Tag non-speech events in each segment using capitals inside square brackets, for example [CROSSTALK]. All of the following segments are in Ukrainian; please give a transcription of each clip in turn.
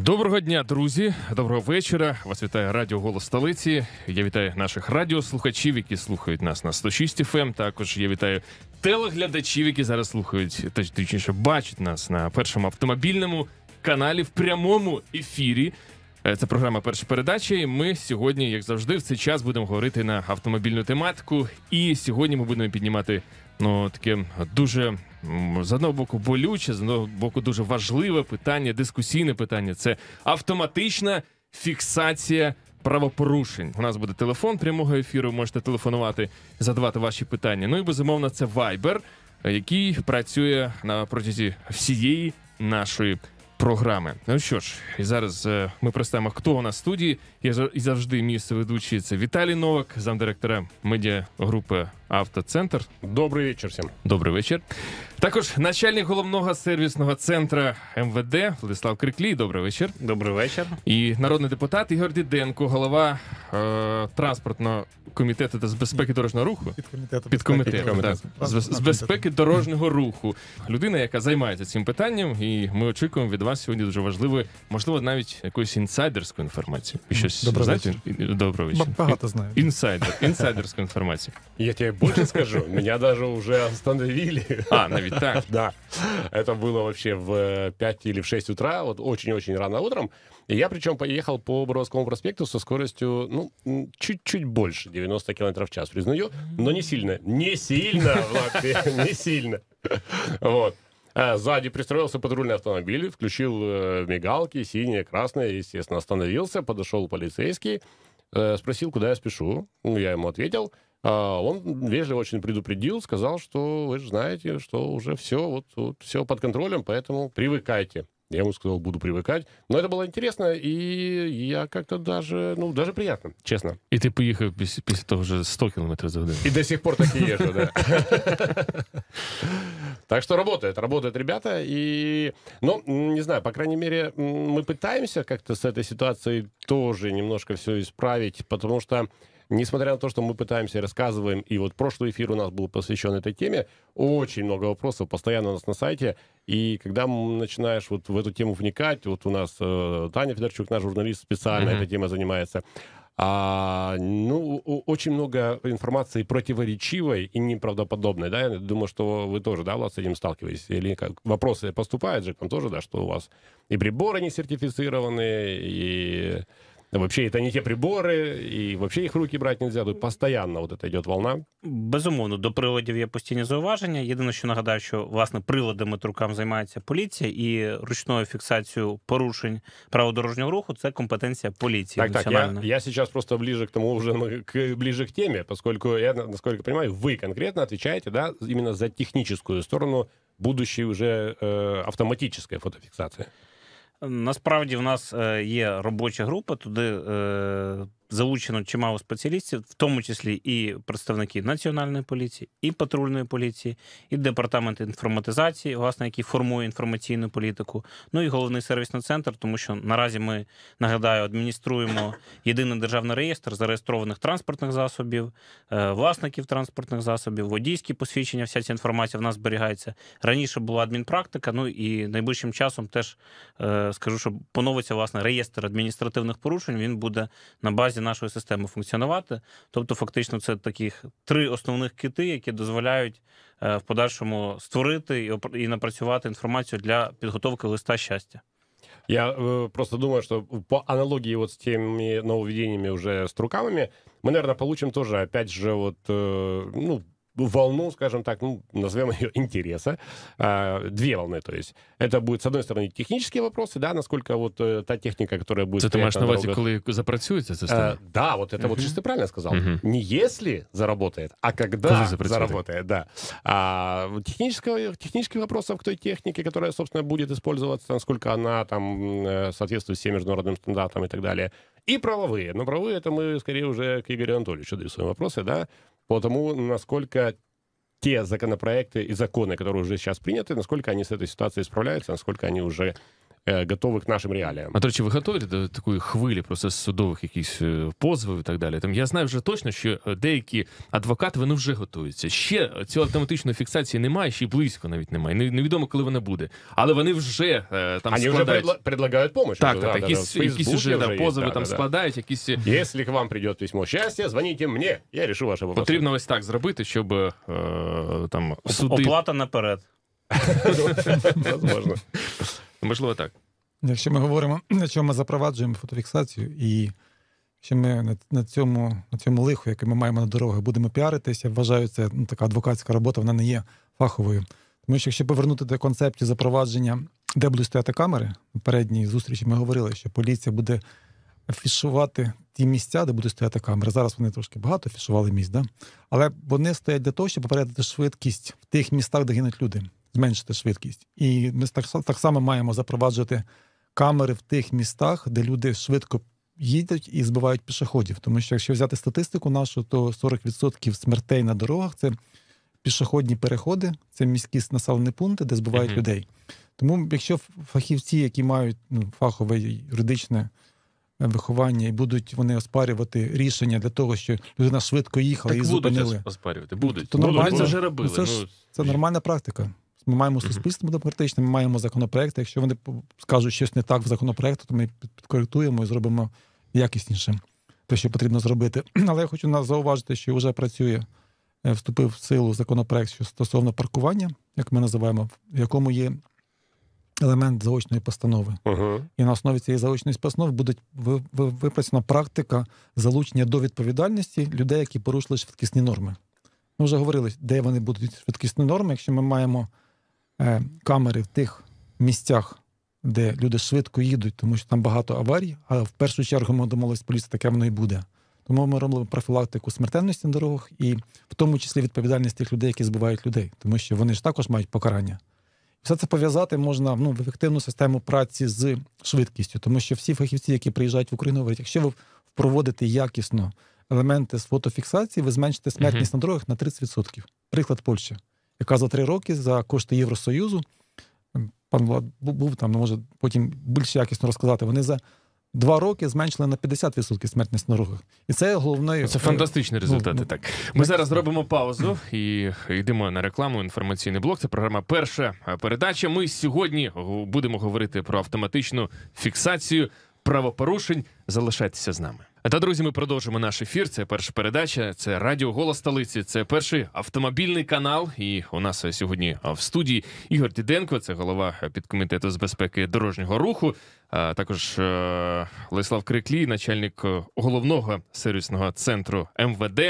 Доброго дня, друзі, доброго вечора. Вас вітає Радіо Голос столиці. Я вітаю наших радіослухачів, які слухають нас на 106 FM. Ем. Також я вітаю телеглядачів, які зараз слухають точніше бачать нас на першому автомобільному каналі в прямому ефірі. Е, це програма перша передача. і Ми сьогодні, як завжди, в цей час будемо говорити на автомобільну тематику. І сьогодні ми будемо піднімати ну таке дуже з одного боку болюче, з одного боку, дуже важливе питання, дискусійне питання це автоматична фіксація правопорушень. У нас буде телефон прямого ефіру. Можете телефонувати, задавати ваші питання. Ну і безумовно, це Viber, який працює на протязі всієї нашої програми. Ну що ж, і зараз е, ми представимо, хто у нас в студії. Я і завжди мій ведучий це Віталій Новак, замдиректора медіагрупи Автоцентр. Добрий вечір всім. Добрий вечір. Також начальник головного сервісного центру МВД Владислав Криклій. Добрий вечір. Добрий вечір. І народний депутат Ігор Діденко, голова е, транспортно комітету та з безпеки дорожнього руху під безпеки. Підкомітету, так. з, з безпеки дорожнього руху. Людина, яка займається цим питанням, і ми очікуємо від вас сьогодні дуже важливої, можливо, навіть якусь інсайдерську інформацію. І щось Добрий знаєте? Доброго вечора. Багато знаю. Інсайдер, інсайдерську інформацію. Я тебе більше скажу, меня навіть уже остановили. А, навіть так. Да. Это было вообще в 5 или в 6 утра, от очень-очень рано утром. И я причем поехал по Боровскому проспекту со скоростью, ну, чуть-чуть больше, 90 км в час, признаю, но не сильно. Не сильно, Влад, [LAUGHS] не сильно. Вот. А сзади пристроился патрульный автомобиль, включил э, мигалки, синие, красные, естественно, остановился, подошел полицейский, э, спросил, куда я спешу. Ну, я ему ответил. А он вежливо очень предупредил, сказал, что вы же знаете, что уже все, вот, вот все под контролем, поэтому привыкайте. Я ему сказал, буду привыкать. Но это было интересно, и я как-то даже, ну, даже приятно, честно. И ты поехал после того вже 100 километров за годину. И до сих пор так и езжу, да. Так что работает, работают ребята. И, ну, не знаю, по крайней мере, мы пытаемся как-то с этой ситуацией тоже немножко все исправить, потому что несмотря на то, что мы пытаемся, рассказываем, и вот прошлый эфир у нас был посвящен этой теме, очень много вопросов постоянно у нас на сайте, и когда начинаешь вот в эту тему вникать, вот у нас э, Таня Федорчук, наш журналист, специально mm-hmm. этой темой занимается, а, ну, очень много информации противоречивой и неправдоподобной, да, я думаю, что вы тоже, да, Влад, с этим сталкиваетесь или как, вопросы поступают же к вам тоже, да, что у вас и приборы не сертифицированы, и Вообще это не те приборы, и вообще їх в руки брати нельзя. Тут постоянно вот это йде волна. Безумовно, до приладів є постійні зауваження. Єдине, що нагадаю, що власне приладами трукам займається поліція і ручною фіксацією порушень праводорожнього руху це компетенція поліції. Так, так, я, я сейчас просто ближе к тому уже ну, к, ближе к теме, поскольку я, насколько понимаю, ви конкретно отвечаєте да, именно за техническую сторону будущей уже э, автоматической фотофиксации. Насправді в нас е, є робоча група, туди е, залучено чимало спеціалістів, в тому числі і представники національної поліції, і патрульної поліції, і департамент інформатизації, власне, який формує інформаційну політику. Ну і головний сервісний центр, тому що наразі ми нагадаю, адмініструємо єдиний державний реєстр зареєстрованих транспортних засобів, е, власників транспортних засобів, водійські посвідчення. Вся ця інформація в нас зберігається раніше. Була адмінпрактика. Ну і найближчим часом теж е, скажу, що поновиться власне реєстр адміністративних порушень. Він буде на базі базі нашої системи функціонувати. Тобто, фактично, це таких три основних кити, які дозволяють е, в подальшому створити і напрацювати інформацію для підготовки листа щастя. Я э, просто думаю, що по аналогії вот с теми нововведениями уже с рукавами, мы, наверное, получим тоже, опять же, вот, э, е, ну, волну, скажем так, ну, назовем ее интереса, а, две волны, то есть. Это будет, с одной стороны, технические вопросы, да, насколько вот э, та техника, которая будет, это ти маєш когда увазі, коли а, да, вот это uh вот чисто правильно сказал. uh Не если заработает, а когда, заработает, да. А технического, технических вопросов к той технике, которая, собственно, будет использоваться, насколько она там э, соответствует всем международным стандартам и так далее. И правовые. Но правовые это мы скорее уже к Игорю Анатольевичу адресуем вопросы, да. По тому, насколько те законопроекты и законы, которые уже сейчас приняты, насколько они с этой ситуацией справляются, насколько они уже Е, готовы к нашим реаліям. А до речі, ви готові до такої хвилі процес судових якісь е, позовів і так далі? Там я знаю вже точно, що е, деякі адвокати вони вже готуються. Ще цієї автоматичної фіксації немає, ще й близько навіть немає. Невідомо, коли вона буде. Але вони вже там Вони складають... вже предлагають допомогу. Так, так, якісь, якісь уже да, позови да, там да, складають, якісь. Якщо к вам прийде письмо щастя, дзвоніть мені, я рішу ваше питання. Потрібно ось так зробити, щоб е, там суди... Оплата наперед. [LAUGHS] Возможно. Ну, можливо, так. Якщо ми говоримо, [CLEARS THROAT] якщо ми запроваджуємо фотофіксацію, і якщо ми на цьому на цьому лиху, яке ми маємо на дорогах, будемо піаритися, я вважаю, це ну, така адвокатська робота, вона не є фаховою. Тому що якщо повернути до концепції запровадження, де будуть стояти камери, на передній зустрічі ми говорили, що поліція буде фішувати ті місця, де будуть стояти камери. Зараз вони трошки багато фішували місць, да? але вони стоять для того, щоб попередити швидкість в тих містах, де гинуть люди зменшити швидкість. І ми так само маємо запроваджувати камери в тих містах, де люди швидко їдять і збивають пішоходів. Тому що якщо взяти статистику нашу, то 40% смертей на дорогах це пішохідні переходи, це міські населені пункти, де збивають mm-hmm. людей. Тому, якщо фахівці, які мають ну, фахове юридичне виховання, і будуть вони оспарювати рішення для того, що людина швидко їхала так і будуть зупинили. Оспарювати будуть, то будуть. нормально це вже робили. Ну, це, ж, ну, це нормальна практика. Ми маємо суспільство демократичне, ми маємо законопроекти. Якщо вони скажуть щось не так в законопроекту, то ми підкоректуємо і зробимо якісніше те, що потрібно зробити. [CLEARS THROAT] Але я хочу зауважити, що вже працює, е, вступив в силу законопроект що стосовно паркування, як ми називаємо, в якому є елемент заочної постанови. Uh-huh. І на основі цієї заочної постанови буде випрацьована практика залучення до відповідальності людей, які порушили швидкісні норми. Ми вже говорили, де вони будуть швидкісні норми, якщо ми маємо. Е, камери в тих місцях, де люди швидко їдуть, тому що там багато аварій, а в першу чергу ми домовились поліція таке воно і буде. Тому ми робимо профілактику смертельності на дорогах і в тому числі відповідальність тих людей, які збивають людей, тому що вони ж також мають покарання. Все це пов'язати можна ну, в ефективну систему праці з швидкістю, тому що всі фахівці, які приїжджають в Україну, говорять, якщо ви впроводите якісно елементи з фотофіксації, ви зменшите смертність uh-huh. на дорогах на 30%. Приклад Польщі яка за три роки за кошти Євросоюзу. Ем, пан Влад був там, ну, може потім більш якісно розказати. Вони за два роки зменшили на 50% смертність на рухах. І це головне. Це е, фантастичні ну, результати. Ну, так ми зараз зробимо паузу і йдемо на рекламу. Інформаційний блок. Це програма перша передача. Ми сьогодні будемо говорити про автоматичну фіксацію правопорушень. Залишайтеся з нами. Та друзі, ми продовжимо наш ефір. Це перша передача, це радіо Голос столиці. Це перший автомобільний канал. І у нас сьогодні в студії Ігор Діденко, це голова підкомітету з безпеки дорожнього руху. А також е, Лислав Криклій, начальник головного сервісного центру МВД.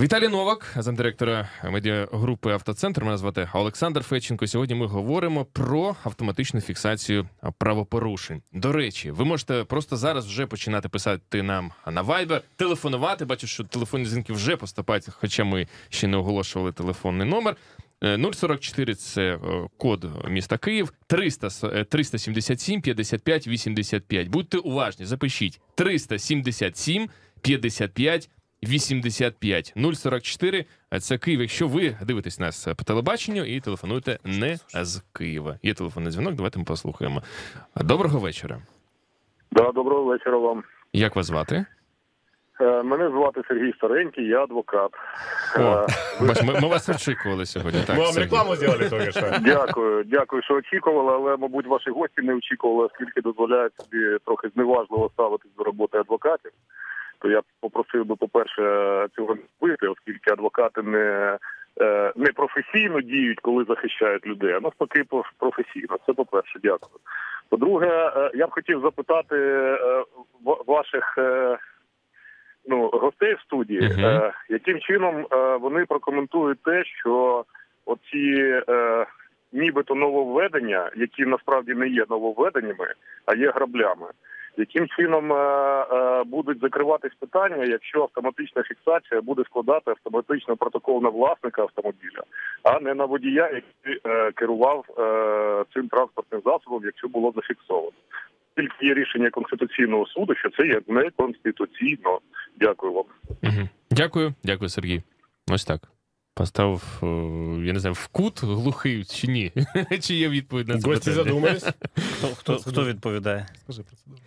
Віталій Новак, замдиректора медіагрупи автоцентр. Мене звати Олександр Феченко. Сьогодні ми говоримо про автоматичну фіксацію правопорушень. До речі, ви можете просто зараз вже починати писати нам на Viber, телефонувати. Бачу, що телефонні дзвінки вже поступають, хоча ми ще не оголошували телефонний номер. 044 е, – це е, код міста Київ, 300, 377 55 85. Будьте уважні, запишіть 377 55 85. 85 044. Це Київ. Якщо ви дивитесь нас по телебаченню і телефонуєте не з Києва. Є телефонний дзвінок. Давайте ми послухаємо. Доброго вечора. Да, доброго вечора вам. Як вас звати? Е, мене звати Сергій Старенький, я адвокат. О, е, бач, ми, ми вас очікували сьогодні. Так, Ми вам Сергій. рекламу зробили тільки що. Дякую, дякую, що очікували, але, мабуть, ваші гості не очікували, оскільки дозволяють собі трохи зневажливо ставитись до роботи адвокатів то я попросив би, по-перше, цього не робити, оскільки адвокати не е, не професійно діють, коли захищають людей, а навпаки, професійно. Це по перше, дякую. По-друге, е, я б хотів запитати е, ваших ну гостей в студії, uh -huh. яким чином вони прокоментують те, що оці нібито нововведення, які насправді не є нововведеннями, а є граблями яким чином е, е, будуть закриватись питання, якщо автоматична фіксація буде складати автоматично протокол на власника автомобіля, а не на водія, який е, керував цим транспортним засобом, якщо було зафіксовано. Тільки є рішення конституційного суду, що це є неконституційно. Дякую вам. Дякую, дякую, Сергій. Ось так. Поставив, е, я не знаю, в кут глухий чи ні? [LAUGHS] Чи є відповідь на це? Гості задумались. Хто, хто, хто відповідає? Скажи про це.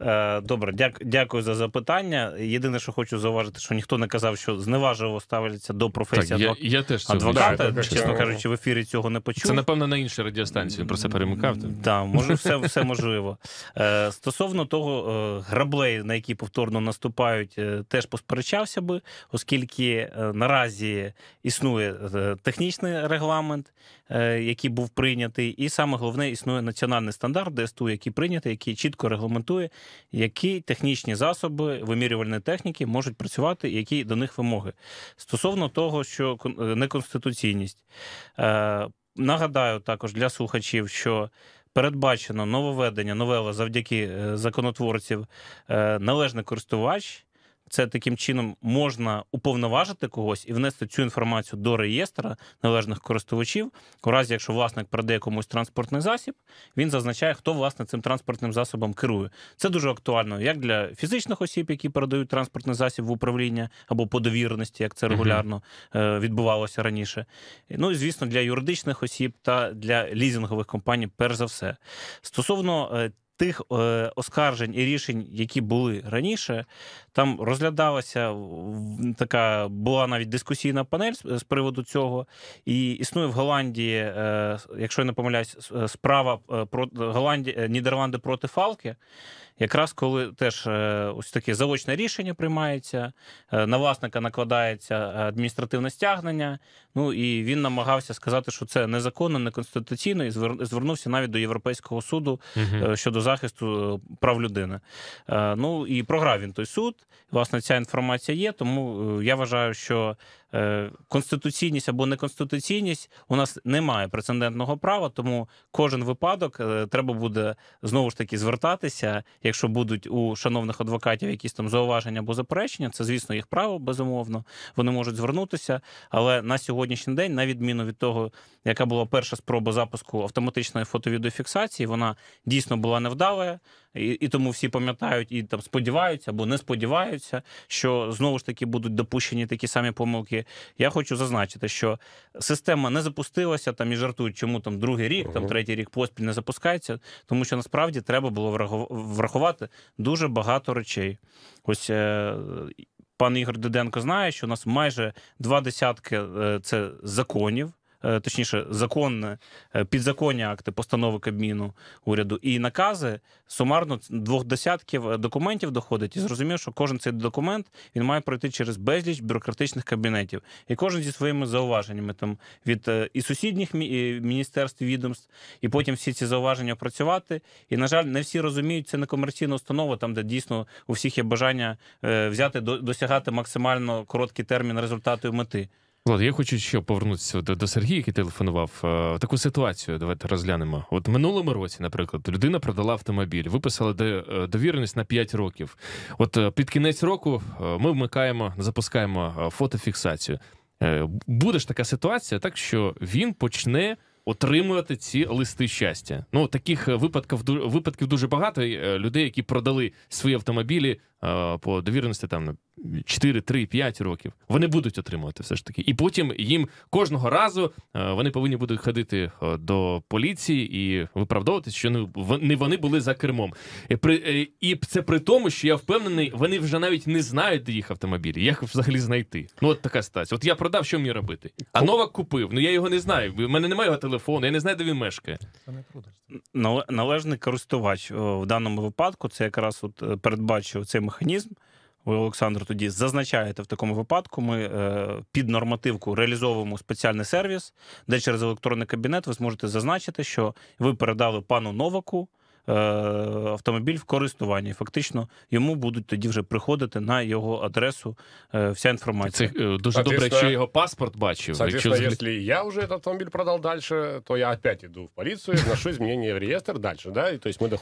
Е, добре, дяк, дякую за запитання. Єдине, що хочу зауважити, що ніхто не казав, що зневажливо ставляться до професії так, адвок... я, я теж адвоката. Так, чесно так, кажучи, в ефірі цього не почув. Це, напевно, на іншій радіостанції про це перемикав. Так, може, все все можливо. Е, стосовно того, е, граблей, на які повторно наступають, теж посперечався би, оскільки наразі існує технічний регламент. Е, який був прийнятий, і саме головне існує національний стандарт ДСТУ, який прийнятий, який чітко регламентує, які технічні засоби вимірювальної техніки можуть працювати, і які до них вимоги. Стосовно того, що е, неконституційність. Е, нагадаю також для слухачів, що. Передбачено нововведення новела завдяки законотворців належний користувач, це таким чином можна уповноважити когось і внести цю інформацію до реєстра належних користувачів. У разі, якщо власник продає комусь транспортний засіб, він зазначає, хто власне цим транспортним засобом керує. Це дуже актуально як для фізичних осіб, які передають транспортний засіб в управління або по довіреності, як це регулярно е, відбувалося раніше. Ну і звісно, для юридичних осіб та для лізингових компаній, перш за все. Стосовно е, Тих е, оскаржень і рішень, які були раніше, там розглядалася така була навіть дискусійна панель з приводу цього. І існує в Голландії, е, якщо я не помиляюсь, е, справа е, про Голландії Нідерланди проти Фалки. Якраз коли теж ось таке заочне рішення приймається, на власника накладається адміністративне стягнення. Ну і він намагався сказати, що це незаконно, неконституційно, і звернувся навіть до Європейського суду угу. щодо захисту прав людини. Ну і програв він той суд. Власне, ця інформація є, тому е, я вважаю, що Е, конституційність або неконституційність у нас немає прецедентного права, тому кожен випадок е, треба буде знову ж таки звертатися. Якщо будуть у шановних адвокатів якісь там зауваження або заперечення, це звісно їх право безумовно. Вони можуть звернутися. Але на сьогоднішній день, на відміну від того, яка була перша спроба запуску автоматичної фотовідеофіксації, вона дійсно була невдала. І і тому всі пам'ятають і там сподіваються або не сподіваються, що знову ж таки будуть допущені такі самі помилки, я хочу зазначити, що система не запустилася там і жартують, чому там другий рік, uh там третій рік поспіль не запускається, тому що насправді треба було врахувати дуже багато речей. Ось е- пан Ігор Диденко знає, що у нас майже два десятки е- це законів. Е, точніше, законне, е, підзаконні акти, постанови Кабміну уряду і накази сумарно двох десятків е, документів доходить і зрозумів, що кожен цей документ він має пройти через безліч бюрократичних кабінетів, і кожен зі своїми зауваженнями там від і сусідніх міністерств відомств, і потім всі ці зауваження опрацювати. І на жаль, не всі розуміють це не комерційна установа, там де дійсно у всіх є бажання взяти досягати максимально короткий термін результату і мети. Влад, я хочу ще повернутися до, до Сергія, який телефонував. Е, таку ситуацію давайте розглянемо. От минулому році, наприклад, людина продала автомобіль, виписала е, довіреність на 5 років. От е, під кінець року ми вмикаємо, запускаємо фотофіксацію. Буде ж така ситуація, так що він почне. Отримувати ці листи щастя. Ну таких випадків випадків дуже багато людей, які продали свої автомобілі Е, по довіреності там на 4, 3, 5 років, вони будуть отримувати все ж таки. І потім їм кожного разу е, вони повинні будуть ходити е, до поліції і виправдовуватися, що не вони були за кермом. І це при тому, що я впевнений, вони вже навіть не знають, де їх автомобілі, як взагалі знайти. Ну от така ситуація. От я продав, що мені робити? А нова купив. Ну я його не знаю. В мене немає його телефону, я не знаю, де він мешкає. Належний користувач в даному випадку. Це якраз от передбачив цей механізм. Ви, Олександр, тоді зазначаєте в такому випадку. Ми е, під нормативку реалізовуємо спеціальний сервіс, де через електронний кабінет ви зможете зазначити, що ви передали пану Новаку Е, автомобіль в користуванні. Фактично йому будуть тоді вже приходити на його адресу е, вся інформація. Це е, дуже добре, якщо його паспорт бачив. Соответственно, якщо... я вже этот автомобиль продал дальше, то я опять йду в поліцію, вношу изменения в реєстр далі. Да? И, то есть і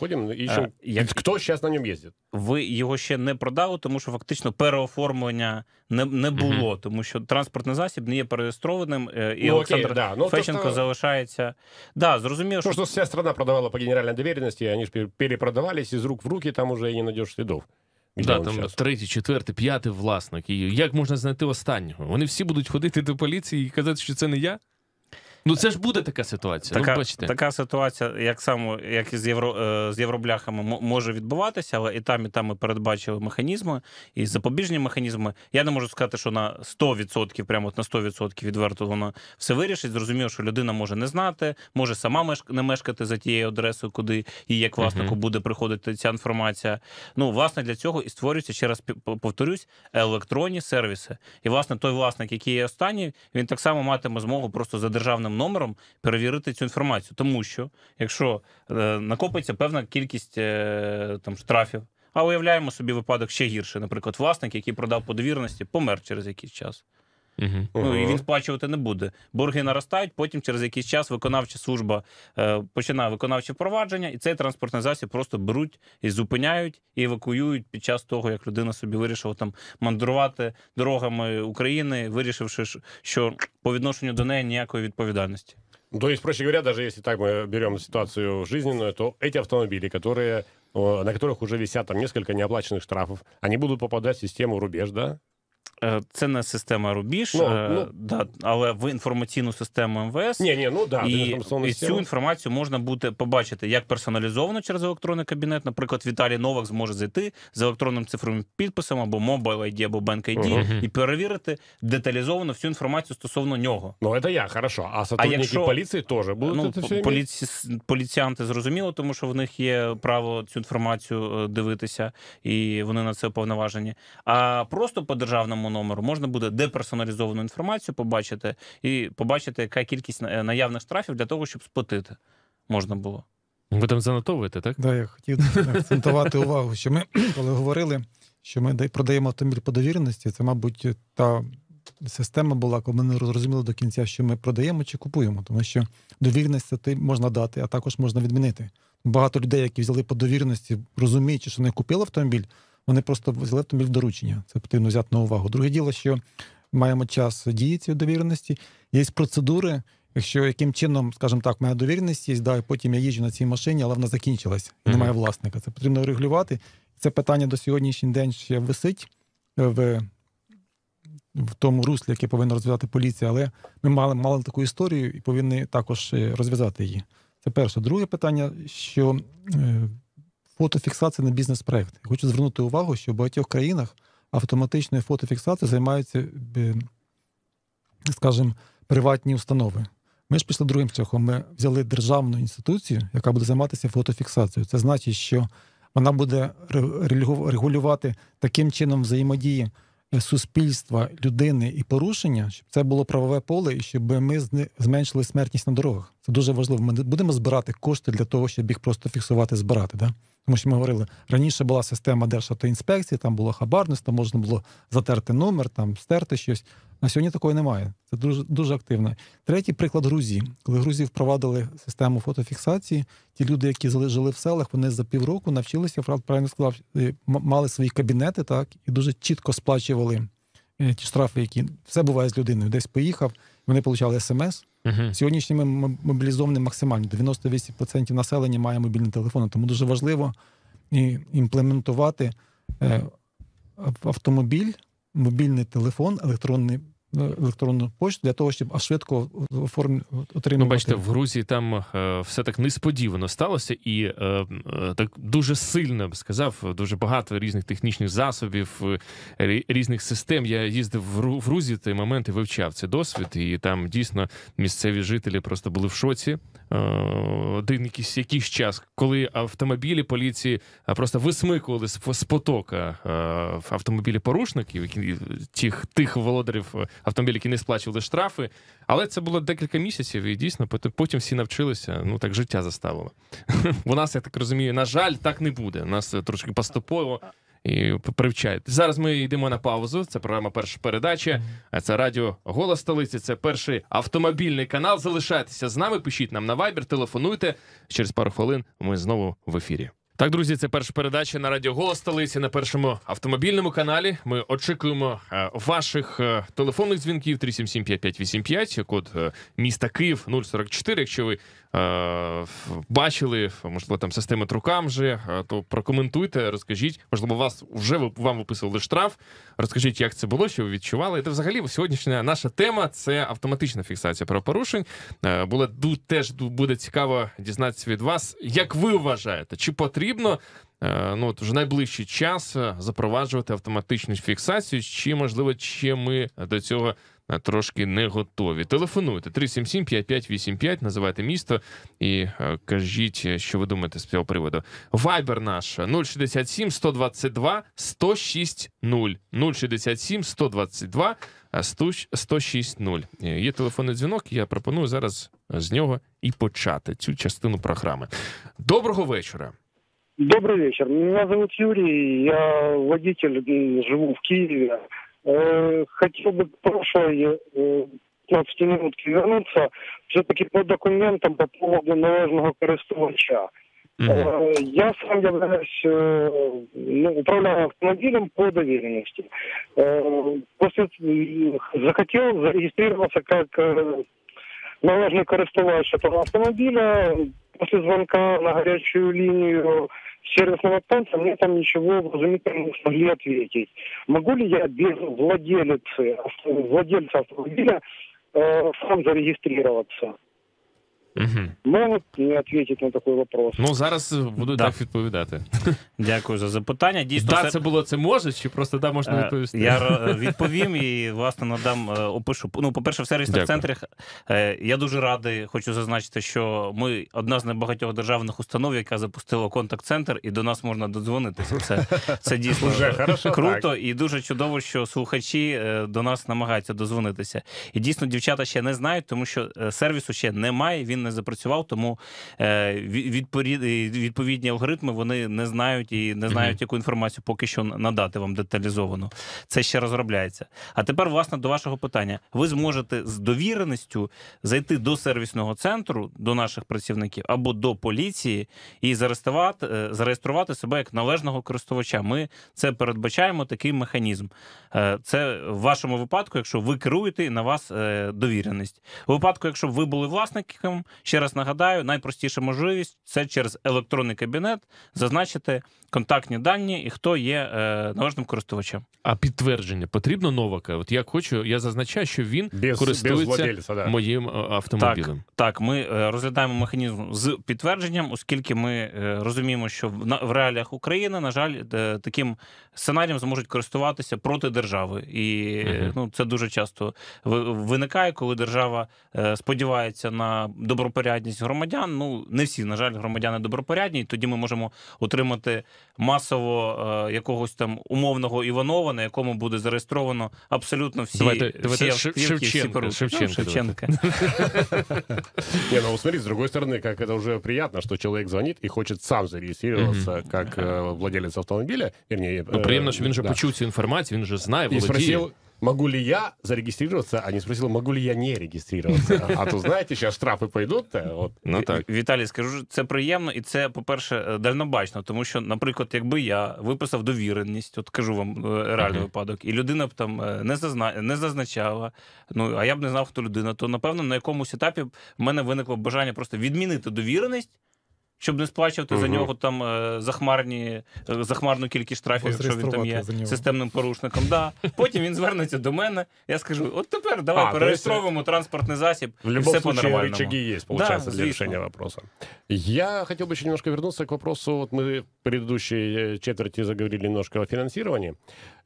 ищем, э, як... хто зараз на ньому їздить. Ви його ще не продали, тому що фактично переоформлення не не було, mm-hmm. тому що транспортний засіб не є перереєстрованим, і э, ну, Олександр окей, да. ну, Фещенко то, залишається. Да, зрозуміло, то, що... що вся страна продавала по генеральній довіреності, они же перепродавались из рук в руки, там уже і не найдеш слідов. Да, там третій, четвертий, п'ятий власник. І як можна знайти останнього? Вони всі будуть ходити до поліції і казати, що це не я. Ну це ж буде така ситуація. Ну, така ну, бачите. така ситуація, як само як і з євро е, з євробляхами, може відбуватися, але і там, і там ми передбачили механізми і запобіжні механізми. Я не можу сказати, що на 100%, прямо на 100% відверто вона все вирішить. Зрозуміло, що людина може не знати, може сама меш... не мешкати за тією адресою, куди і як власнику uh буде приходити ця інформація. Ну власне для цього і створюються ще раз повторюсь, електронні сервіси. І власне той власник, який є останній, він так само матиме змогу просто за державним номером перевірити цю інформацію, тому що якщо е, накопиться певна кількість е, там штрафів, а уявляємо собі випадок ще гірше, наприклад, власник, який продав по довірності, помер через якийсь час. Угу. Ну і він сплачувати не буде. Борги наростають. Потім через якийсь час виконавча служба е, починає виконавче впровадження, і цей транспортний засіб просто беруть і зупиняють і евакуюють під час того, як людина собі вирішила там мандрувати дорогами України, вирішивши, що по відношенню до неї ніякої відповідальності. Ну, то есть, проще говоря, даже если так мы берем ситуацию жизненную, то эти автомобили, которые, на которых уже висят там несколько неоплаченных штрафов, они будут попадать в систему рубеж, да? Е, це не система рубіж, ну, е, ну, да, але в інформаційну систему МВС ні, ні, ну, да, і, і цю інформацію можна буде побачити як персоналізовано через електронний кабінет. Наприклад, Віталій Новак зможе зайти з електронним цифровим підписом або Mobile ID, або Bank ID uh і перевірити деталізовано всю інформацію стосовно нього. Ну це я хорошо. А сотрудники а якщо, поліції теж будуть ну, це все поліці... поліціянти зрозуміло, тому що в них є право цю інформацію е, дивитися, і вони на це уповноважені. А просто по державному цьому номеру можна буде деперсоналізовану інформацію побачити і побачити, яка кількість е, наявних штрафів для того, щоб сплатити можна було. Ви там занотовуєте, так? Да, я хотів акцентувати увагу, що ми [CLEARS THROAT] коли говорили, що ми продаємо автомобіль по довіреності, це, мабуть, та система була, коли ми не розуміли до кінця, що ми продаємо чи купуємо, тому що довіреність це можна дати, а також можна відмінити. Багато людей, які взяли по довіреності, розуміючи, що не купили автомобіль, вони просто взяли автомобіль в доручення. Це потрібно взяти на увагу. Друге діло, що маємо час дії цієї довіреності, є процедури. Якщо яким чином, скажімо так, моя довіреність є, да, і потім я їжджу на цій машині, але вона закінчилась, і немає власника. Це потрібно регулювати. Це питання до сьогоднішній день ще висить е, в в тому руслі, яке повинна розв'язати поліція, але ми мали мали таку історію і повинні також е, розв'язати її. Це перше. Друге питання, що е, фотофіксація на бізнес-проект. Хочу звернути увагу, що в багатьох країнах автоматичною фотофіксацією займаються, е, скажімо, приватні установи. Ми ж пішли другим шляхом. Ми взяли державну інституцію, яка буде займатися фотофіксацією. Це значить, що вона буде регулювати таким чином взаємодії е, суспільства, людини і порушення, щоб це було правове поле, і щоб ми зменшили смертність на дорогах. Це дуже важливо. Ми не будемо збирати кошти для того, щоб їх просто фіксувати, збирати. Да? Тому що ми говорили, раніше була система держатоінспекції, там було хабарність, можна було затерти номер, там стерти щось. На сьогодні такої немає. Це дуже дуже активно. Третій приклад Грузії. Коли Грузії впровадили систему фотофіксації, ті люди, які жили в селах, вони за півроку навчилися, правильно сказав, е, мали свої кабінети, так і дуже чітко сплачували е, ті штрафи, які все буває з людиною. Десь поїхав, вони отримали смс. Угу. Сьогоднішні ми мобілізовані максимально 98% населення має мобільні телефони. Тому дуже важливо е, імплементувати е, автомобіль, мобільний телефон, електронний електронну почту для того, щоб швидко оформ... отримати. Ну, бачите, в Грузії там е, все так несподівано сталося, і е, е, так дуже сильно я б сказав, дуже багато різних технічних засобів, різних систем. Я їздив в Грузію в той момент і вивчав цей досвід, і там дійсно місцеві жителі просто були в шоці. Один якийсь якийсь час, коли автомобілі поліції просто висмикували з потока автомобілі порушників, які тих тих володарів автомобіль, який не сплачували штрафи. Але це було декілька місяців, і дійсно потім всі навчилися. Ну так життя заставило. [LAUGHS] У нас, я так розумію, на жаль, так не буде. У нас е, трошки поступово і привчають. Зараз ми йдемо на паузу. Це програма перша передача. Це радіо Голос столиці. Це перший автомобільний канал. Залишайтеся з нами. Пишіть нам на вайбер, телефонуйте. Через пару хвилин ми знову в ефірі. Так, друзі, це перша передача на радіо Голос столиці на першому автомобільному каналі. Ми очікуємо е, ваших е, телефонних дзвінків 377-5585, код е, міста Київ 044. Якщо ви Е, бачили, можливо, там системи трукам вже, е, то прокоментуйте, розкажіть. Можливо, вас вже вам виписували штраф. Розкажіть, як це було, що ви відчували. Це взагалі сьогоднішня наша тема це автоматична фіксація правопорушень. Е, було теж буде цікаво дізнатися від вас, як ви вважаєте, чи потрібно ну от вже найближчий час запроваджувати автоматичну фіксацію, чи можливо чи ми до цього. Е, трошки не готові. Телефонуйте 377-5585, називайте місто і е, кажіть, що ви думаєте з цього приводу. Вайбер наш 067 122 106 0. 067 122 106 0. Є телефонний дзвінок, я пропоную зараз з нього і почати цю частину програми. Доброго вечора. Добрий вечір. Мене зовут Юрій. я водитель, живу в Києві. Э, хочу бы к прошлой 15 минутки вернуться. Все-таки по документам по поводу належного користувача. Mm-hmm. Я сам являюсь э, ну, управляю автомобилем по доверенности. После захотел зарегистрироваться как належний користувач того автомобиля после звонка на горячую линию сервисного центра мне там ничего вразумительно не смогли ответить. Могу ли я без владельца, владельца автомобиля э, сам зарегистрироваться? Угу. Ну, Могут ну, ответить на такой вопрос. Ну зараз буду так відповідати. Дякую за запитання. Дійсно, да, це... це було це може, чи просто да можна е, відповісти? Я [LAUGHS] відповім і власне надам е, опишу. Ну, по перше, в сервісних центрах е, я дуже радий, хочу зазначити, що ми одна з небагатьох державних установ, яка запустила контакт-центр, і до нас можна додзвонитися. Це це дійсно Уже, хорошо, круто так. і дуже чудово, що слухачі до нас намагаються дозвонитися. І дійсно дівчата ще не знають, тому що сервісу ще немає. Він не не запрацював, тому е, е, відповідні алгоритми вони не знають і не знають, mm-hmm. яку інформацію поки що надати вам деталізовано. Це ще розробляється. А тепер, власне, до вашого питання, ви зможете з довіреністю зайти до сервісного центру, до наших працівників або до поліції і зареєструвати е, зареєструвати себе як належного користувача. Ми це передбачаємо такий механізм. Це в вашому випадку, якщо ви керуєте на вас довіреність. У випадку, якщо ви були власником, Ще раз нагадаю, найпростіша можливість це через електронний кабінет зазначити контактні дані і хто є е, належним користувачем. А підтвердження потрібно Новака? От я хочу, я зазначаю, що він без, користується без да. моїм е, автомобілем. Так, так, ми е, розглядаємо механізм з підтвердженням, оскільки ми розуміємо, що в реаліях України на жаль таким сценарієм зможуть користуватися проти держави, і угу. ну це дуже часто виникає, коли держава е, сподівається на добропорядність громадян. Ну не всі, на жаль, громадяни добропорядні. і Тоді ми можемо отримати масово е, якогось там умовного Іванова, на якому буде зареєстровано абсолютно всі давайте, всі Шевченко. Шевченко. Ну, [LAUGHS] не, ну смотри, с другой стороны, как это уже приятно, что человек звонит и хочет сам зарегистрироваться как э, владелец автомобиля, вернее, э, Приємно, що він вже да. почув цю інформацію, він вже знає, володіє. І спросив, могу ли я зареєструватися, а не спросил, могу ли я не реєструватися. А то знаєте, що штрафи пойдуть. Та, от. Ну так. Віталій, скажу, це приємно, і це, по-перше, е, дальнобачно, тому що, наприклад, якби я виписав довіреність, от кажу вам е, реальний uh-huh. випадок, і людина б там е, не зазна... не зазначала, ну а я б не знав, хто людина, то напевно на якомусь етапі в мене виникло бажання просто відмінити довіреність щоб не сплачувати угу. за нього там е, захмарні, е, захмарну кількість штрафів, якщо він там є системним порушником. Да. Потім він звернеться до мене. Я скажу: от тепер давай а, перереєстровуємо транспортний засіб. В любом все случае рычаги есть, получается, да, для решения вопроса. Я хотів би ще немножко вернуться к вопросу. от ми в предыдущей э, четверти заговорили немножко о фінансуванні.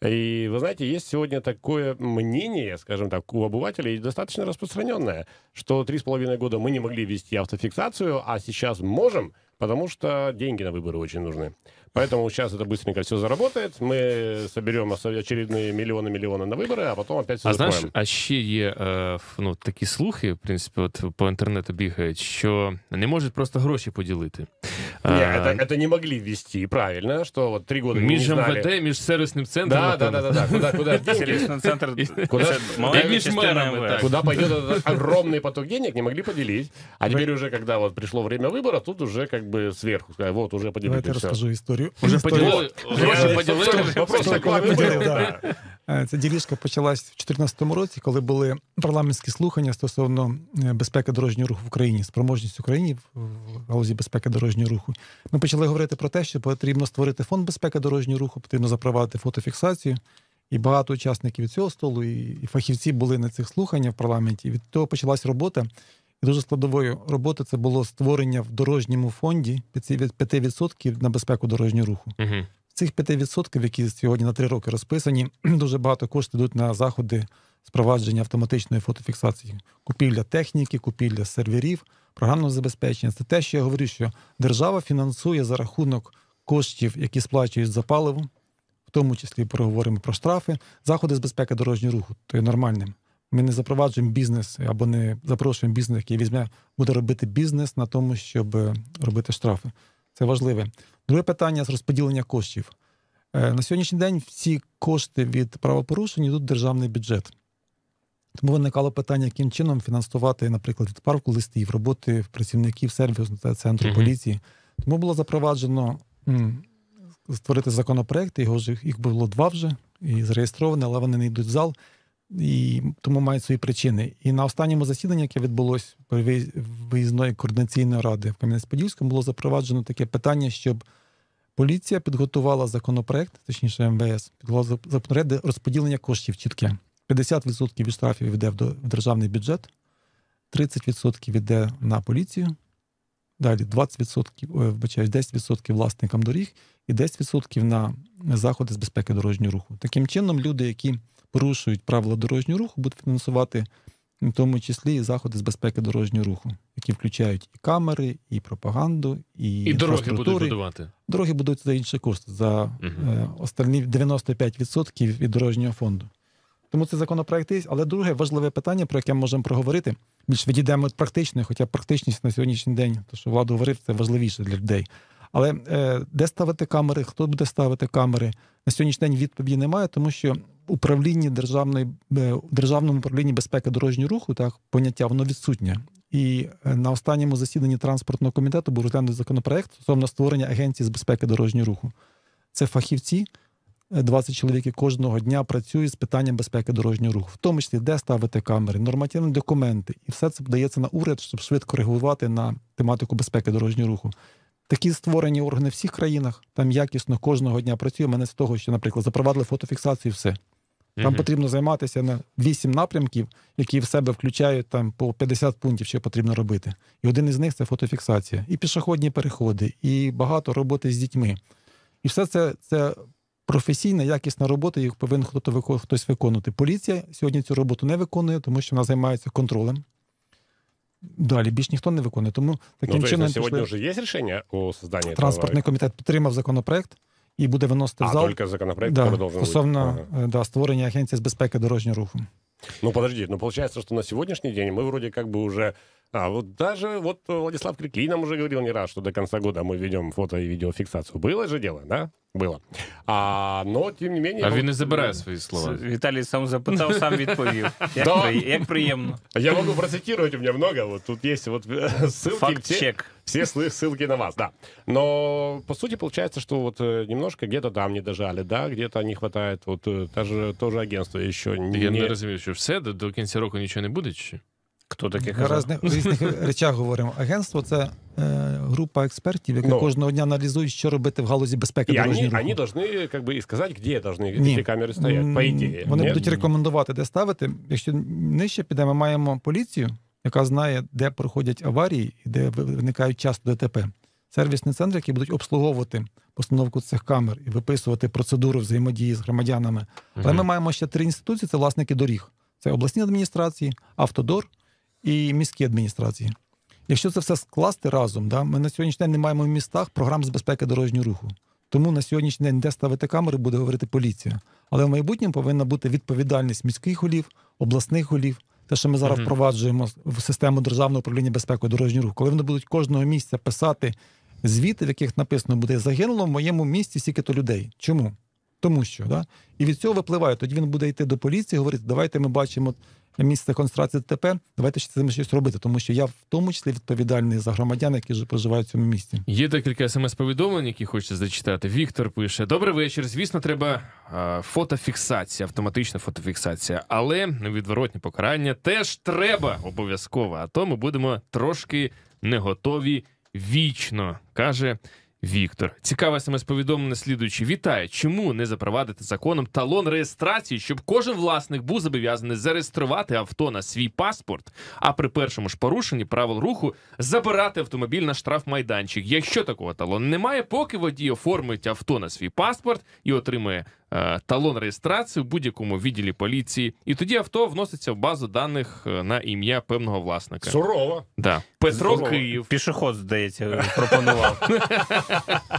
И вы знаете, есть сегодня такое мнение, скажем так, у обывателей достаточно распространенное, что три с половиной года мы не могли вести автофиксацию, а сейчас можем, потому что деньги на выборы очень нужны. Поэтому сейчас это быстренько все заработает, мы соберем очередные миллионы-миллионы на выборы, а потом опять все А закроем. знаешь, а ще є е, э, ну, такие слухи, в принципе, вот по интернету бегают, что не может просто гроші поділити. Нет, а, это, это не могли ввести, правильно, что вот три года Меж не МВД, меж сервисным центром. Да, да, да, да, да. Куда, куда Сервисный центр. Куда, мэром, куда пойдет этот огромный поток денег, не могли поделить. А теперь уже, когда вот пришло время выбора, тут уже как бы сверху. Вот, уже ну, поделили. Давайте расскажу историю. Уже поделили. Вопрос к Е, ця діліжка почалась в 2014 році, коли були парламентські слухання стосовно е, безпеки дорожнього руху в Україні, спроможність України в галузі безпеки дорожнього руху. Ми почали говорити про те, що потрібно створити фонд безпеки дорожнього руху, потрібно запровадити фотофіксацію. І багато учасників цього столу, і фахівці були на цих слуханнях в парламенті. Від того почалась робота. І дуже складовою роботи це було створення в дорожньому фонді 5% на безпеку дорожнього руху. Угу цих 5%, які сьогодні на 3 роки розписані, [CLEARS THROAT] дуже багато коштів йдуть на заходи спровадження автоматичної фотофіксації, купівля техніки, купівля серверів, програмного забезпечення. Це те, що я говорю, що держава фінансує за рахунок коштів, які сплачують за паливо, в тому числі проговоримо про штрафи, заходи з безпеки дорожнього руху, то є нормальним. Ми не запроваджуємо бізнес або не запрошуємо бізнес, який візьме, буде робити бізнес на тому, щоб е, робити штрафи. Це важливе. Друге питання з розподілення коштів. Е, на сьогоднішній день всі кошти від правопорушень йдуть в державний бюджет. Тому виникало питання, яким чином фінансувати, наприклад, відправку листів, роботи працівників сервісу та центру mm поліції. Тому було запроваджено створити законопроекти. його ж їх було два вже і зареєстровані, але вони не йдуть в зал і тому мають свої причини. І на останньому засіданні, яке відбулося при виїзної координаційної ради в Кам'янець-Подільському, було запроваджено таке питання, щоб поліція підготувала законопроект, точніше МВС, підготувала законопроект де розподілення коштів чітке. 50% від штрафів йде в державний бюджет, 30% йде на поліцію. Далі 20%, е, вибачаюсь, 10% власникам доріг і 10% на заходи з безпеки дорожнього руху. Таким чином, люди, які порушують правила дорожнього руху, будуть фінансувати в тому числі і заходи з безпеки дорожнього руху, які включають і камери, і пропаганду, і І дороги будуть будувати. Дороги будуть за інший кошт, за угу. е, остальні 95% від дорожнього фонду. Тому це законопроект є. Але друге важливе питання, про яке ми можемо проговорити. Більш відійдемо від практичної, хоча практичність на сьогоднішній день, то що влада говорив, це важливіше для людей. Але е, де ставити камери, хто буде ставити камери? На сьогоднішній день відповіді немає, тому що управлінні державної е, державному управлінні безпеки дорожнього руху, так поняття воно відсутнє. І е, на останньому засіданні транспортного комітету був розглянутий законопроект стосовно створення агенції з безпеки дорожнього руху. Це фахівці, 20 е, чоловік які кожного дня працюють з питанням безпеки дорожнього руху, в тому числі де ставити камери, нормативні документи, і все це подається на уряд, щоб швидко реагувати на тематику безпеки дорожнього руху. Такі створені органи в всіх країнах там якісно кожного дня працює. Мене з того, що, наприклад, запровадили фотофіксацію, і все. Там угу. потрібно займатися на 8 напрямків, які в себе включають там по 50 пунктів, що потрібно робити. І один із них це фотофіксація, і пішохідні переходи, і багато роботи з дітьми. І все це це професійна, якісна робота, їх повинен хто хтось виконувати. Поліція сьогодні цю роботу не виконує, тому що вона займається контролем. Далі більш ніхто не виконує. Тому таким ну, чином. Сьогодні вже є рішення у созданні. Транспортний товарів? комітет підтримав законопроект і буде виносити а, в зал. А, тільки законопроект да, стосовно ага. Е, да, створення агенції з безпеки дорожнього руху. Ну, подожди, ну получается, что на сегодняшний день мы вроде как бы уже А вот даже вот Владислав Крикли нам уже говорил не раз, что до конца года мы ведем фото и видеофиксацию. Было же дело, да? Было. А, но, тем не менее... А ну, він не забирає свої слова. Віталій сам запитав, [LAUGHS] сам відповів. Як, да. при, як приємно. Я могу процитировать, у меня много. Вот тут есть вот э, ссылки. Факт-чек. Все, все ссылки на вас, да. Но, по сути, получается, что вот э, немножко где-то там не дожали, да, где-то не хватает, вот даже э, тоже агентство еще не... Я не разумею, что все, до, до кінця року ничего не будет. чи? Хто таке В разних, різних [LAUGHS] речах говоримо. Агентство це е, група експертів, яка no. Ну. кожного дня аналізує, що робити в галузі безпеки. І дорожнього Вони повинні как бы, і сказати, де повинні ці камери стоять, по ідеї. Вони Ні? будуть рекомендувати, де ставити. Якщо нижче піде, ми маємо поліцію, яка знає, де проходять аварії і де виникають часто ДТП. Сервісні центри, які будуть обслуговувати постановку цих камер і виписувати процедуру взаємодії з громадянами. Але uh ми маємо ще три інституції: це власники доріг, це обласні адміністрації, автодор і міські адміністрації. Якщо це все скласти разом, да, ми на сьогоднішній день не маємо в містах програм з безпеки дорожнього руху. Тому на сьогоднішній день, де ставити камери, буде говорити поліція. Але в майбутньому повинна бути відповідальність міських голів, обласних голів. Те, що ми зараз uh-huh. впроваджуємо в систему державного управління безпеки дорожнього руху, коли вони будуть кожного місця писати звіти, в яких написано буде загинуло в моєму місті стільки то людей. Чому? Тому що да? і від цього випливає. Тоді він буде йти до поліції, говорити, давайте ми бачимо місце концентрації ДТП, давайте ще цим щось робити, тому що я в тому числі відповідальний за громадян, які проживають в цьому місті. Є декілька смс-повідомлень, які хочеться зачитати. Віктор пише: Добрий вечір. Звісно, треба фотофіксація, автоматична фотофіксація, але невідворотні покарання теж треба обов'язково. А то ми будемо трошки не готові вічно, каже Віктор. Цікаве смс-повідомлення слідуючи. Вітаю, чому не запровадити законом талон реєстрації, щоб кожен власник був зобов'язаний зареєструвати авто на свій паспорт, а при першому ж порушенні правил руху забирати автомобіль на штраф майданчик, Якщо такого талону немає, поки водій оформить авто на свій паспорт і отримує Е, талон реєстрації в будь-якому відділі поліції, і тоді авто вноситься в базу даних е, на ім'я певного власника. Сурова. Да. Петро Сурова. Київ. Пішоход, здається, пропонував.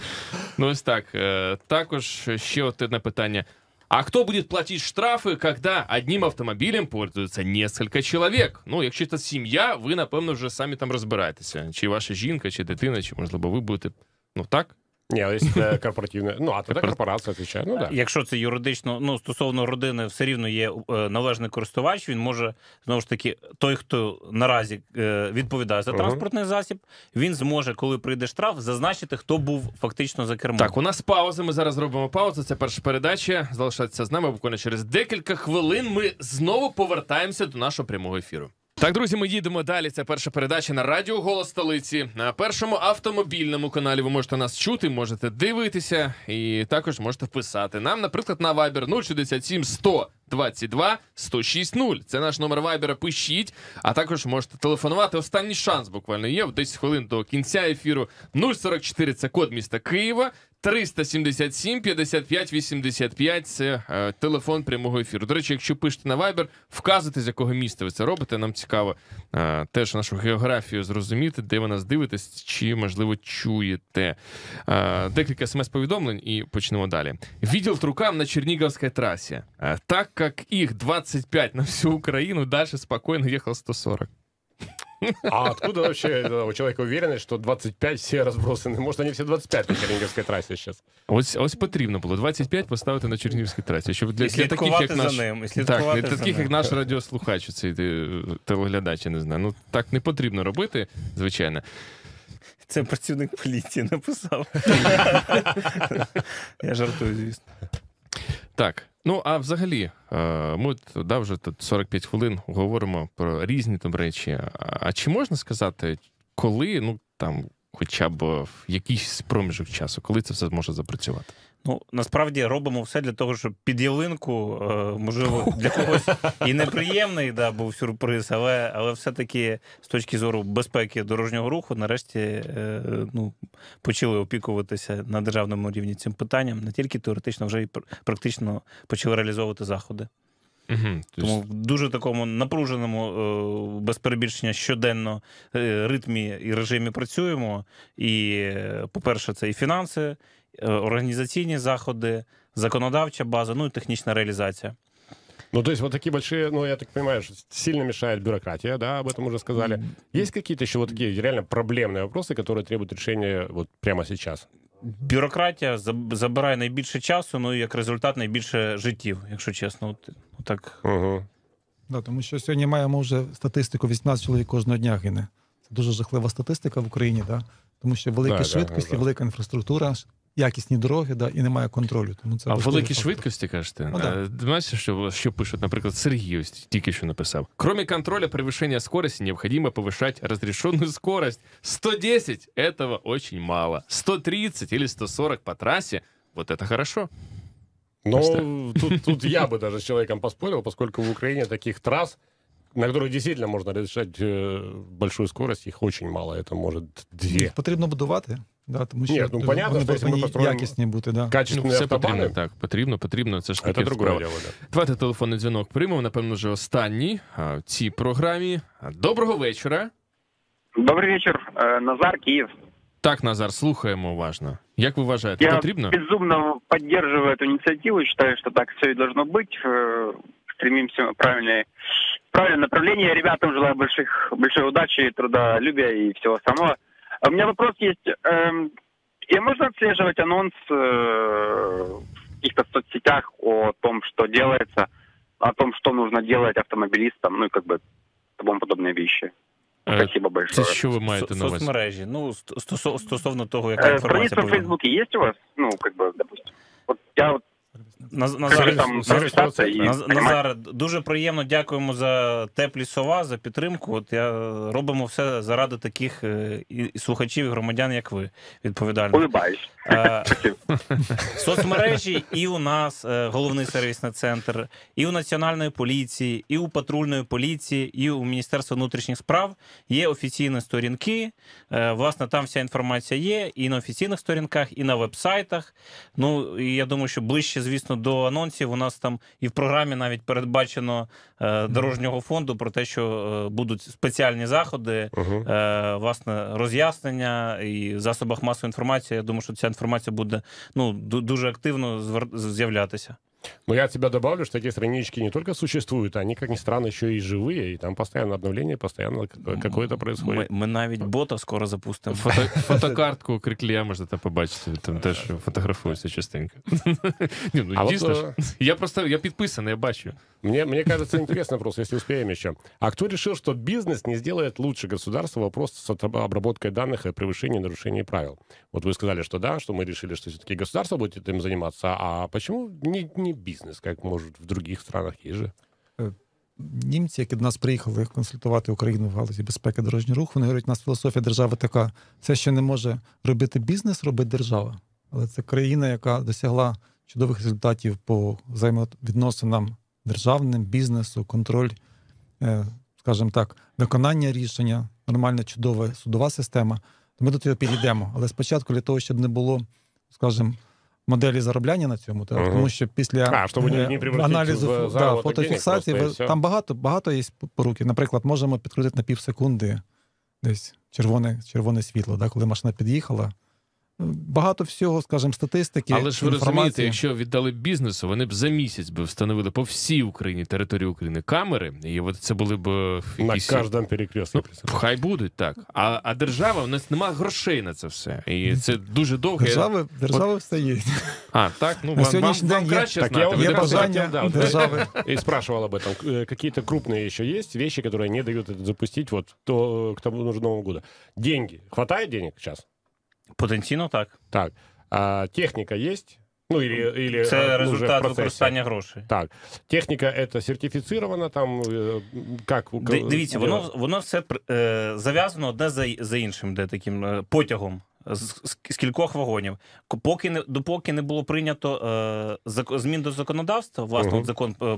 [LAUGHS] Ну ось так. Е, також ще одне питання. А хто буде платити штрафи, коли одним автомобілем пользуються несколько чоловік? Ну, якщо це сім'я, ви, напевно, вже самі там розбираєтеся. Чи ваша жінка, чи дитина, чи можливо ви будете. Ну так? Ні, але це корпоративне. Ну, а тоді корпорація відповідає. Ну, да. Якщо це юридично, ну стосовно родини, все рівно є е, належний користувач, він може знову ж таки, той, хто наразі е, відповідає за транспортний засіб, він зможе, коли прийде штраф, зазначити, хто був фактично за кермом. Так, у нас пауза. Ми зараз робимо паузу. Це перша передача. Залишайтеся з нами. Буквально через декілька хвилин ми знову повертаємося до нашого прямого ефіру. Так, друзі, ми їдемо далі. Це перша передача на радіо Голос столиці на першому автомобільному каналі. Ви можете нас чути, можете дивитися, і також можете писати нам, наприклад, на Viber 067 100 22 106 0. Це наш номер вайбера. Пишіть, а також можете телефонувати. Останній шанс буквально є в 10 хвилин до кінця ефіру. 044 – Це код міста Києва. 377 55 85 це е, телефон прямого ефіру. До речі, якщо пишете на Viber, вказуйте, з якого міста ви це робите. Нам цікаво е, теж нашу географію зрозуміти, де ви нас дивитесь, чи, можливо, чуєте. Е, декілька смс-повідомлень і почнемо далі. Відділ трукам на Черниговской трассе. Так як їх 25 на всю Україну, далі спокійно їхав 140. А откуда вообще у человека уверенность, что 25 все разбросаны? Может, вони всі 25 на Чернігівській трасі зараз? Ось ось потрібно було 25 поставити на Чернігівській трасі. Щоб для, для таких, слідкувати як за наш ним, так, для таких, як наш радіослухач, цей э, телеглядач, я не знаю. Ну так не потрібно робити, звичайно. Це працівник поліції написав. [LAUGHS] Я жартую, звісно. Так, Ну, а взагалі, е, ми да, вже тут 45 хвилин говоримо про різні там речі. А чи можна сказати, коли ну там хоча б в якийсь проміжок часу, коли це все може запрацювати? Ну, насправді робимо все для того, щоб під ялинку, е, можливо, для когось і неприємний да, був сюрприз, але але все-таки з точки зору безпеки дорожнього руху, нарешті е, ну, почали опікуватися на державному рівні цим питанням, не тільки теоретично, вже і практично почали реалізовувати заходи. Угу, Тому в дуже такому напруженому, е, без перебільшення щоденно е, ритмі і режимі працюємо. І, е, по-перше, це і фінанси, організаційні заходи, законодавча база, ну і технічна реалізація. Ну, то есть вот такие большие, ну, я так понимаю, что сильно мешает бюрократия, да, об этом уже сказали. Есть какие-то еще вот такие реально проблемные вопросы, которые требуют решения вот прямо сейчас? бюрократія забирає найбільше часу, ну і як результат найбільше життів, якщо чесно. От, так. Ага. Да, тому що сьогодні маємо вже статистику: 18 чоловік кожного дня гине. Це дуже жахлива статистика в Україні, да? тому що великі да, швидкості, да, велика інфраструктура, якісні дороги, да, і немає контролю. Тому це а великі фактор. швидкості кажете. Ну, да. Е, знаєте, що що пишуть, наприклад, Сергій ось тільки що написав. Кроме контроля превышения скорости, необходимо повышать разрешенную скорость. 110 этого очень мало. 130 или 140 по трассе вот это хорошо. Ну, тут, тут я бы даже с человеком поспорил, поскольку в Украине таких трасс, на которых действительно можно решать э, большую скорость, их очень мало. Это может две. Потрібно будувати. Да, тому що Ні, ну, понятно, що якщо ми построїмо якісні бути, да. качественні ну, все автобани. потрібно, так, потрібно, потрібно, це ж таке справа. Діло, да. Давайте телефонний дзвінок приймемо, напевно, вже останній а, в цій програмі. Доброго вечора. Добрий вечір, е, Назар, Київ. Так, Назар, слухаємо уважно. Як ви вважаєте, Я потрібно? Я безумно підтримую цю ініціативу, вважаю, що так все і должно бути. Э, стремимся в правильне, правильне направление. Ребятам желаю больших, большой удачи, трудолюбия и всего самого. У меня вопрос есть. Эм, и можно отслеживать анонс э, в каких-то соцсетях о том, что делается, о том, что нужно делать автомобилистам, ну и как бы тому подобные вещи? Спасибо большое. Це що ви маєте на увазі? Соцмережі. Ну, стосовно того, яка інформація. Страниця в Фейсбуке есть у вас? Ну, как бы, допустим. Вот я вот Назар, Назар, дуже приємно дякуємо за теплі слова, за підтримку. От я робимо все заради таких е, слухачів, і громадян, як ви відповідально. Улибаєш. Е, [LAUGHS] соцмережі і у нас е, головний сервісний центр, і у національної поліції, і у патрульної поліції, і у Міністерства внутрішніх справ є офіційні сторінки. Власне, там вся інформація є, і на офіційних сторінках, і на вебсайтах. Ну і я думаю, що ближче, звісно дійсно до анонсів у нас там і в програмі навіть передбачено е, дорожнього фонду про те, що е, будуть спеціальні заходи, е, власне, роз'яснення і в засобах масової інформації. Я думаю, що ця інформація буде ну дуже активно з'являтися. Но я от себя добавлю, что такие странички не только существуют, они, как ни странно, еще и живые, и там постоянно обновление, постоянно какое-то происходит. Мы ми навіть бота скоро запустимо. Фото, [LAUGHS] фотокартку Криклія можете побачити, там теж фотографуються частенько. [LAUGHS] Ні, ну, а дійсно, от, ж, э, я просто я підписаний, я бачу. Мне, мне кажется, интересный вопрос, если успеем еще. А кто решил, что бизнес не сделает лучше государства вопрос с обработкой данных и превышением и правил? Вот вы сказали, что да, что мы решили, что все-таки государство будет этим заниматься. А почему не, не бизнес, как может в других странах є же? Э, німці, які до нас приїхали консультувати Україну в галузі безпеки дорожнього руху, вони говорять, у нас філософія держави така: це ще не може робити бізнес, робить держава. Але це країна, яка досягла чудових результатів по взаємовідносинам державним бізнесу, контроль, е, скажімо так, виконання рішення, нормальна чудова судова система. Ми до цього підійдемо. Але спочатку для того, щоб не було, скажімо, моделі заробляння на цьому, так, угу. тому що після а, щоб не аналізу в, да, фотофіксації просто, там багато багато є поруків. Наприклад, можемо підкрутити на півсекунди десь червоне червоне світло, да, коли машина під'їхала. Багато всього, скажімо, статистики. Але ж ви інформації. розумієте, якщо віддали б бізнесу, вони б за місяць би встановили по всій Україні території України камери, і от це були б е, якісь... кожному перекрестку. Ну, хай будуть так. А а держава у нас немає грошей на це все, і це дуже довго. Держави держави от... все А так ну вам, вам, вам краще так, знати. Я, я бажання да, держави [LAUGHS] і спрашивал об этом. Э, какие-то крупные еще есть вещи, которые не дают запустить вот то к тому нужному году. Деньги. Хватає денег зараз. Потенційно так. Так. А, Техніка є. Ну, или, или, Це ну, результат використання грошей. Так. Техніка це сертифіцірована, там е, як Дивіться, е, воно воно все е, зав'язано одне за за іншим, де таким е, потягом з кількох вагонів. Поки не допоки не було прийнято е, змін до законодавства, власне, uh-huh. закон е, е,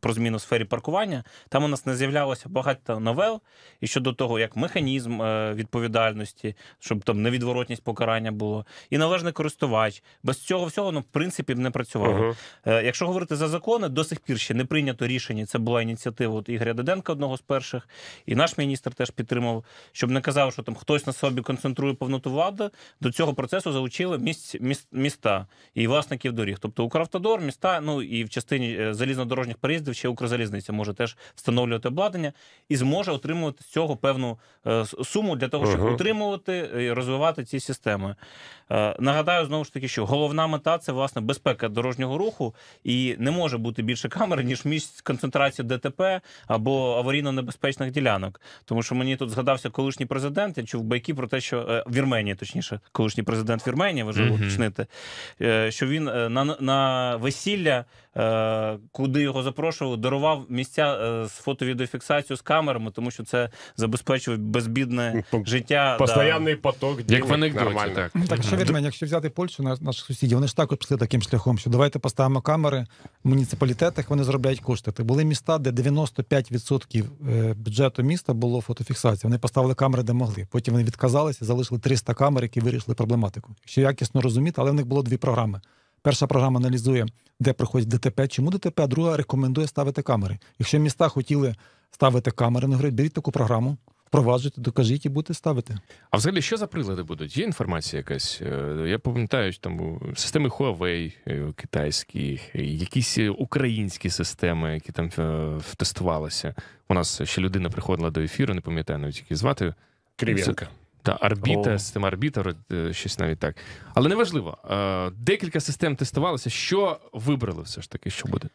про зміну в сфері паркування, там у нас не з'являлося багато новел і щодо того, як механізм е, відповідальності, щоб там невідворотність покарання було, і належний користувач. Без цього всього ну, в принципі б не працювало. Uh-huh. Е, Якщо говорити за закони, до сих пір ще не прийнято рішення. Це була ініціатива от Ігоря Деденка, одного з перших, і наш міністр теж підтримав, щоб не казав, що там хтось на собі концентрує повноту влади влада до цього процесу залучила місць, міст міста і власників доріг. Тобто Укравтодор, міста, ну і в частині е, залізнодорожніх переїздів ще Укрзалізниця може теж встановлювати обладнання і зможе отримувати з цього певну е, суму для того, щоб uh утримувати і розвивати ці системи. Е, нагадаю, знову ж таки, що головна мета це власне безпека дорожнього руху, і не може бути більше камер, ніж місць концентрації ДТП або аварійно-небезпечних ділянок. Тому що мені тут згадався колишній президент, я чув байки про те, що Вірменії точніше точніше, колишній президент Вірменії, ви вже уточните, е, що він е, на на весілля Е, куди його запрошували, дарував місця е, з фотовідеофіксацією з камерами, тому що це забезпечує безбідне ну, життя. Постоянний да. поток Як в нормально. так. Так що від мене, якщо взяти Польщу, наших сусідів, вони ж також пішли таким шляхом, що давайте поставимо камери в муніципалітетах, вони заробляють кошти. Так були міста, де 95% е, бюджету міста було фотофіксація. Вони поставили камери, де могли. Потім вони відказалися, залишили 300 камер, які вирішили проблематику. Що якісно розуміти, але в них було дві програми. Перша програма аналізує, де проходять ДТП, чому ДТП, а друга рекомендує ставити камери. Якщо міста хотіли ставити камери, вони говорять, беріть таку програму, впроваджуйте, докажіть і будете ставити. А взагалі, що за прилади будуть? Є інформація якась? Е, я пам'ятаю, там системи Huawei е, китайські, якісь е, українські системи, які там тестувалися. У нас ще людина приходила до ефіру, не пам'ятаю навіть які звати. Крив'янка. Та арбіта, система арбітер, е, щось навіть так. Але неважливо. Е, декілька систем тестувалося. Що вибрали все ж таки, що буде?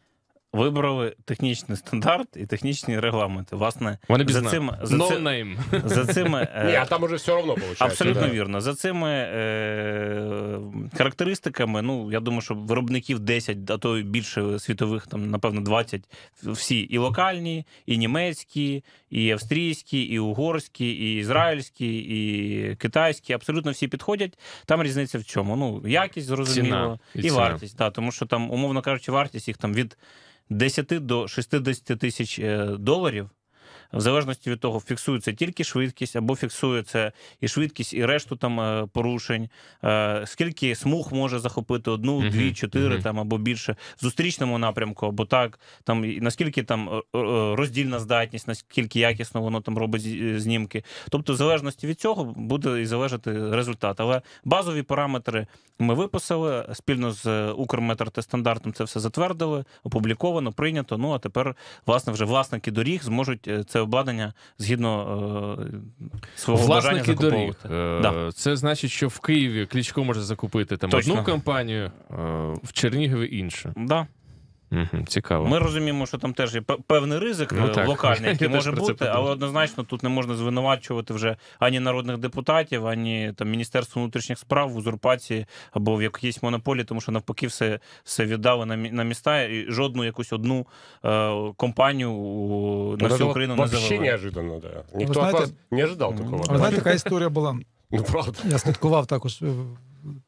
вибрали технічний стандарт і технічні регламенти. Власне, Вони за цим за, no цим, name. за цими [LAUGHS] е, а там уже все одно виходить. абсолютно да. вірно. За цими е, характеристиками, ну я думаю, що виробників 10, а то більше світових, там напевно 20, всі і локальні, і німецькі, і австрійські, і угорські, і ізраїльські, і китайські. Абсолютно всі підходять. Там різниця в чому? Ну якість зрозуміло, ціна. і, і ціна. вартість. Та, тому що там, умовно кажучи, вартість їх там від. 10 до 60 тисяч е, доларів в залежності від того, фіксується тільки швидкість, або фіксується і швидкість, і решту там е, порушень, е, скільки смуг може захопити одну, mm дві, чотири mm там або більше в зустрічному напрямку, або так там наскільки там е, роздільна здатність, наскільки якісно воно там робить знімки. Тобто, в залежності від цього буде і залежати результат. Але базові параметри ми виписали спільно з Укрметротестандартом Це все затвердили, опубліковано, прийнято. Ну а тепер, власне, вже власники доріг зможуть це обладнання згідно е, свого Власники бажання Е, да. Це значить, що в Києві Клічко може закупити там Точно. одну компанію, е, в Чернігові іншу. Да. Угу, Цікаво. Ми розуміємо, що там теж є певний ризик ну, е, так. локальний, [LAUGHS] який Я може бути, але однозначно тут не можна звинувачувати вже ані народних депутатів, ані там Міністерство внутрішніх справ в узурпації або в якійсь монополії, тому що навпаки, все все віддали на на міста, і жодну якусь одну е, компанію на всю ну, Україну не завели. Взагалі неожиданно, да. Ніхто знаєте, вас не ожидав такого. Ви знаєте, яка [LAUGHS] історія була? Ну, правда. Я слідкував також, е,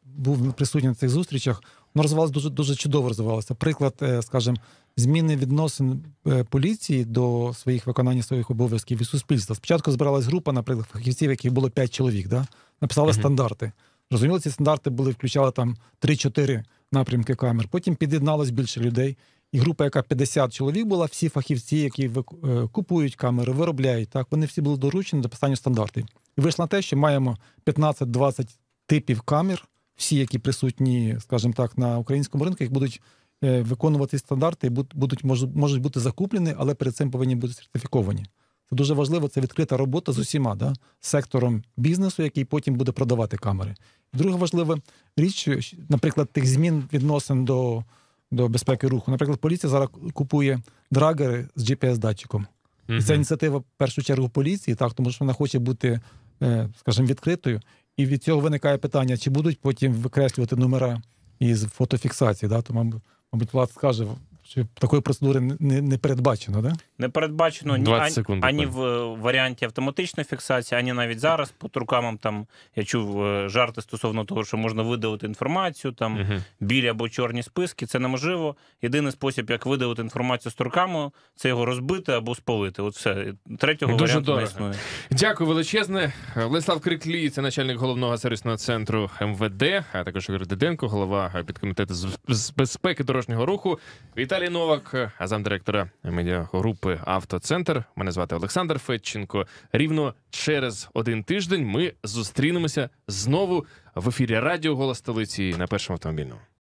був присутній на цих зустрічах воно ну, розвивалося дуже дуже чудово розвивалося. Приклад, е, скажімо, зміни відносин е, поліції до своїх виконання своїх обов'язків і суспільства. Спочатку збиралась група, наприклад, фахівців, яких було 5 чоловік, да? написали uh-huh. стандарти. Розуміло, ці стандарти були, включали там 3-4 напрямки камер. Потім під'єдналось більше людей. І група, яка 50 чоловік була, всі фахівці, які е, купують камери, виробляють так. Вони всі були доручені до писання стандартів. І вийшло на те, що маємо 15-20 типів камер, всі, які присутні, скажімо так, на українському ринку, їх будуть е, виконувати стандарти будуть можуть бути закуплені, але перед цим повинні бути сертифіковані. Це дуже важливо. Це відкрита робота з усіма да, сектором бізнесу, який потім буде продавати камери. Друга важлива річ, наприклад, тих змін відносин до до безпеки руху. Наприклад, поліція зараз купує драгери з GPS-датчиком. І Це ініціатива в першу чергу поліції, так тому що вона хоче бути, е, скажімо, відкритою. І від цього виникає питання, чи будуть потім викреслювати номера із фотофіксації. Да? То, мабуть, Влад скаже чи такої процедури не не передбачено, да? Не передбачено ні секунд, ані в варіанті автоматичної фіксації, ані навіть зараз. По трукамам там я чув е, жарти стосовно того, що можна видавити інформацію, там угу. білі або чорні списки. Це неможливо. Єдиний спосіб, як видалити інформацію з туркаму, це його розбити або спалити. От все третього Дуже варіанту дорого. не існує. Дякую величезне. Леслав Криклі, це начальник головного сервісного центру МВД, а також Ігор Диденко, голова підкомітету з безпеки дорожнього руху. Віталій. Віталій Новак, а замдиректора медіагрупи Автоцентр. Мене звати Олександр Федченко. Рівно через один тиждень ми зустрінемося знову в ефірі Радіо Голос столиці на першому автомобільному.